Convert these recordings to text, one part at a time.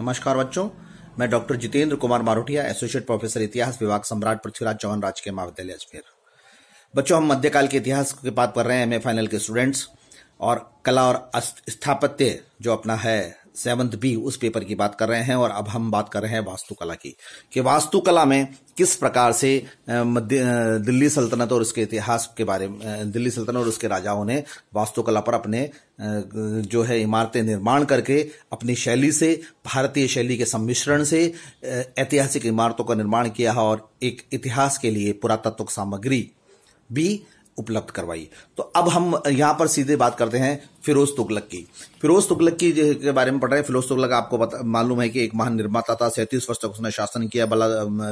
नमस्कार बच्चों मैं doctor Jitendra Kumar Maruthiya associate professor इतिहास विभाग सम्राट पृथ्वीराज चौहान राजकीय महाविद्यालय अजमेर बच्चों हम मध्यकाल के इतिहास की बात कर रहे हैं एम फाइनल के स्टूडेंट्स और कला और स्थापत्य जो अपना है सेवंथ बी उस पेपर की बात कर रहे हैं और अब हम बात कर रहे हैं वास्तुकला की कि वास्तुकला में किस प्रकार से दिल्ली सल्तनत और उसके इतिहास के बारे में दिल्ली सल्तनत और उसके राजाओं ने वास्तुकला पर अपने जो है इमारतें निर्माण करके अपनी शैली से भारतीय शैली के सम्मिश्रण से ऐतिहासिक इमारतों का निर्माण किया है और एक इतिहास के लिए पुरातत्व सामग्री भी उपलब्ध करवाई तो अब हम यहां पर सीधे बात करते हैं फिरोज तुगलक की फिरोज तुगलक की के बारे में पढ़ रहे हैं फिरोज तुगलक आपको मालूम है कि एक महान निर्माता था सैंतीस वर्ष तक उसने शासन किया भला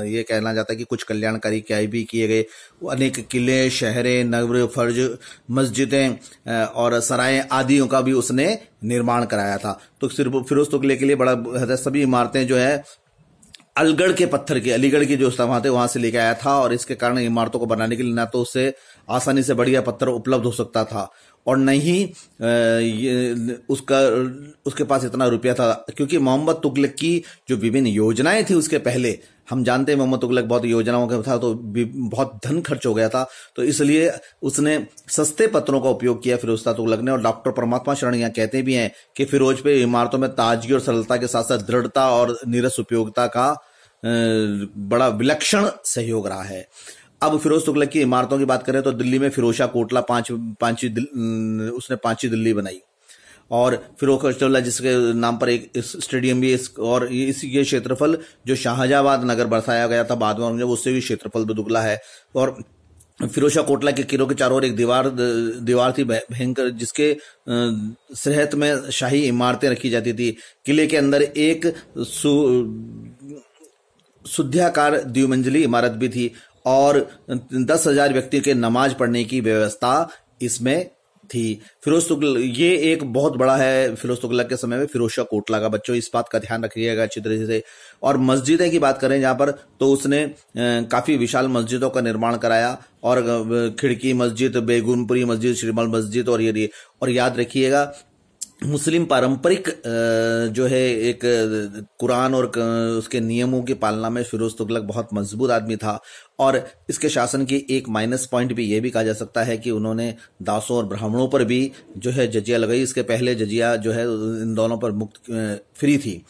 ये कहना जाता है कि कुछ कल्याणकारी क्या भी किए गए अनेक किले शहरें नगर फर्ज मस्जिदें और सराय आदियों का भी उसने निर्माण कराया था तो सिर्फ फिरोज तुगले के लिए बड़ा सभी इमारतें जो है अलगढ़ के पत्थर के अलीगढ़ के जो स्तंभ थे वहां से लेके आया था और इसके कारण इमारतों को बनाने के लिए ना तो उससे आसानी से बढ़िया पत्थर उपलब्ध हो सकता था और न ही उसका उसके पास इतना रुपया था क्योंकि मोहम्मद तुगलक की जो विभिन्न योजनाएं थी उसके पहले हम जानते हैं मोहम्मद तुगलक बहुत योजनाओं का था तो बहुत धन खर्च हो गया था तो इसलिए उसने सस्ते पत्रों का उपयोग किया फिर उसका तुगलक ने और डॉक्टर परमात्मा शरण यहाँ कहते भी हैं कि फिरोज पे इमारतों में ताजगी और सरलता के साथ साथ दृढ़ता और नीरस उपयोगिता का बड़ा विलक्षण सहयोग रहा है अब फिरोज तुगलक की इमारतों की बात करें तो दिल्ली में फिरोशा कोटला पांच पांचवी उसने पांचवी दिल्ली बनाई और फिरोज कोटला जिसके नाम पर एक स्टेडियम भी इस और इस ये क्षेत्रफल जो शाहजहाबाद नगर बरसाया गया था बाद में उससे भी क्षेत्रफल दुगला है और फिरोशा कोटला के किरों के चारों ओर एक दीवार दीवार थी भयंकर जिसके सेहत में शाही इमारतें रखी जाती थी किले के अंदर एक शुद्धाकार द्विमंजली इमारत भी थी और दस हजार व्यक्ति के नमाज पढ़ने की व्यवस्था इसमें थी फिरोज तुगल ये एक बहुत बड़ा है फिरोज तुगलक के समय में फिरोज शाह कोटला का बच्चों इस बात का ध्यान रखिएगा अच्छी तरीके से और मस्जिदें की बात करें यहां पर तो उसने काफ़ी विशाल मस्जिदों का निर्माण कराया और खिड़की मस्जिद बेगुनपुरी मस्जिद श्रीमल मस्जिद और ये और याद रखिएगा मुस्लिम पारंपरिक जो है एक कुरान और उसके नियमों की पालना में फिरोज तुगलक बहुत मजबूत आदमी था और इसके शासन की एक माइनस पॉइंट भी यह भी कहा जा सकता है कि उन्होंने दासों और ब्राह्मणों पर भी जो है जजिया लगाई इसके पहले जजिया जो है इन दोनों पर मुक्त फ्री थी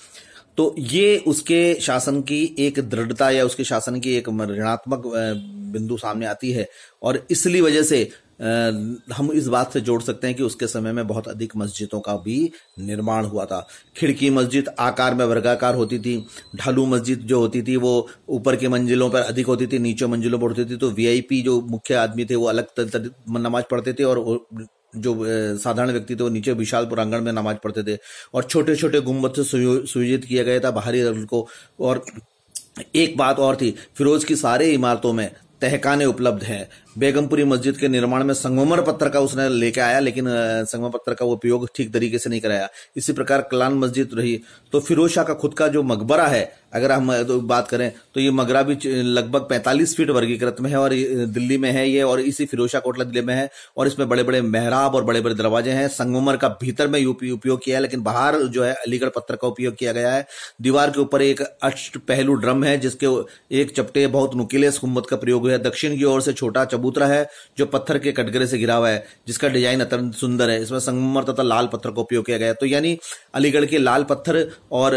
तो ये उसके शासन की एक दृढ़ता या उसके शासन की एक ऋणात्मक बिंदु सामने आती है और इसलिए वजह से हम इस बात से जोड़ सकते हैं कि उसके समय में बहुत अधिक मस्जिदों का भी निर्माण हुआ था खिड़की मस्जिद आकार में वर्गाकार होती थी ढालू मस्जिद जो होती थी वो ऊपर की मंजिलों पर अधिक होती थी नीचे मंजिलों पर होती थी तो वीआईपी जो मुख्य आदमी थे वो अलग नमाज पढ़ते थे और जो साधारण व्यक्ति थे वो नीचे विशाल प्रांगण में नमाज पढ़ते थे और छोटे छोटे गुम्बद से सुयोजित किया गया था बाहरी को और एक बात और थी फिरोज की सारे इमारतों में तहकाने उपलब्ध है बेगमपुरी मस्जिद के निर्माण में संगमर पत्थर का उसने लेके आया लेकिन संगमर पत्थर का वो ठीक तरीके से नहीं कराया इसी प्रकार कलान मस्जिद रही तो फिरोज शाह का खुद का जो मकबरा है अगर हम तो बात करें तो ये मगरा भी लगभग 45 फीट वर्गीकृत में है और दिल्ली में है ये और इसी फिरोशा कोटला जिले में है और इसमें बड़े बड़े मेहराब और बड़े बड़े दरवाजे हैं संगमर का भीतर में यूपी उपयोग किया है लेकिन बाहर जो है अलीगढ़ पत्थर का उपयोग किया गया है दीवार के ऊपर एक अष्ट पहलू ड्रम है जिसके एक चपटे बहुत नुकीले सुम्मत का प्रयोग हुआ है दक्षिण की ओर से छोटा चबूतरा है जो पत्थर के कटगरे से घिरा हुआ है जिसका डिजाइन अत्यंत सुंदर है इसमें संगमर तथा लाल पत्थर का उपयोग किया गया है तो यानी अलीगढ़ के लाल पत्थर और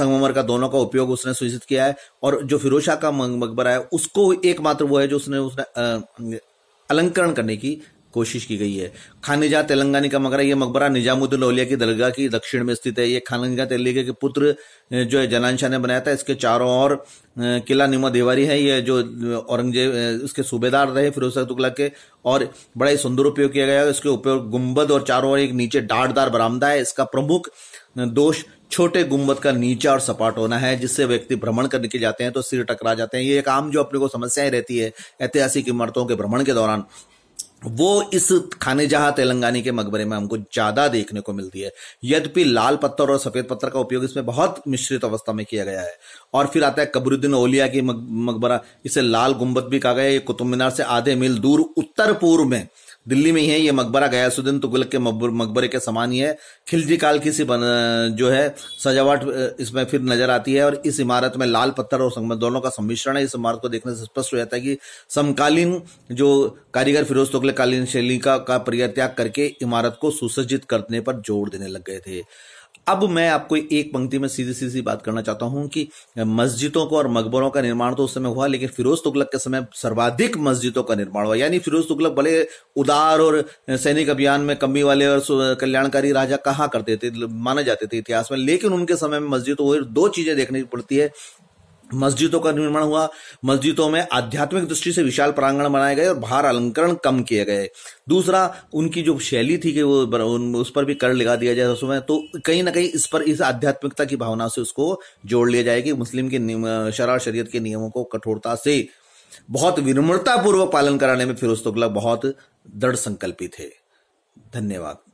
संगमर उमर का दोनों का उपयोग उसने सुनिश्चित किया है और जो फिरोज शाह का मकबरा है उसको एकमात्र वो है जो उसने उसने अलंकरण करने की कोशिश की गई है खानिजा तेलंगानी का मकबरा यह मकबरा निजामुद्दीन औलिया की दरगाह की दक्षिण में स्थित है ये खानिजा तेलिगे के पुत्र जो है जनानशाह ने बनाया था इसके चारों ओर किला निमा देवारी है यह जो औरंगजेब उसके सूबेदार रहे फिरोज तुगलक के और बड़ा ही सुंदर उपयोग किया गया इसके उपयोग गुम्बद और चारों ओर एक नीचे डाटदार बरामदा है इसका प्रमुख दोष छोटे गुम्बद का नीचा और सपाट होना है जिससे व्यक्ति भ्रमण करने के जाते हैं तो सिर टकरा जाते हैं ये एक आम जो अपने को समस्याएं रहती है ऐतिहासिक इमारतों के भ्रमण के दौरान वो इस खाने जहा तेलंगानी के मकबरे में हमको ज्यादा देखने को मिलती है यद्यपि लाल पत्थर और सफेद पत्थर का उपयोग इसमें बहुत मिश्रित अवस्था में किया गया है और फिर आता है कबरुद्दीन ओलिया की मकबरा इसे लाल गुम्बद भी कहा गया है कुतुब मीनार से आधे मील दूर उत्तर पूर्व में दिल्ली में ही है ये मकबरा गयासुद्दीन तुगलक के मकबरे के समान ही है खिलजी काल की सी बन, जो है सजावट इसमें फिर नजर आती है और इस इमारत में लाल पत्थर और संगमरमर दोनों का सम्मिश्रण है इस इमारत को देखने से स्पष्ट हो जाता है कि समकालीन जो कारीगर फिरोज तुगलक कालीन शैली का, का परित्याग करके इमारत को सुसज्जित करने पर जोर देने लग गए थे अब मैं आपको एक पंक्ति में सीधी सीधी बात करना चाहता हूं कि मस्जिदों को और मकबरों का निर्माण तो उस समय हुआ लेकिन फिरोज तुगलक के समय सर्वाधिक मस्जिदों का निर्माण हुआ यानी फिरोज तुगलक बड़े उदार और सैनिक अभियान में कमी वाले और कल्याणकारी राजा कहा करते थे माने जाते थे इतिहास में लेकिन उनके समय में मस्जिद दो चीजें देखनी पड़ती है मस्जिदों का निर्माण हुआ मस्जिदों में आध्यात्मिक दृष्टि से विशाल प्रांगण बनाए गए और बाहर अलंकरण कम किए गए दूसरा उनकी जो शैली थी कि वो उस पर भी कर लगा दिया जाए उसमें तो कहीं ना कहीं इस पर इस आध्यात्मिकता की भावना से उसको जोड़ लिया जाए कि मुस्लिम के शरा शरीयत के नियमों को कठोरता से बहुत विनम्रतापूर्वक पालन कराने में फिर उस तुगलक बहुत दृढ़ संकल्पित थे धन्यवाद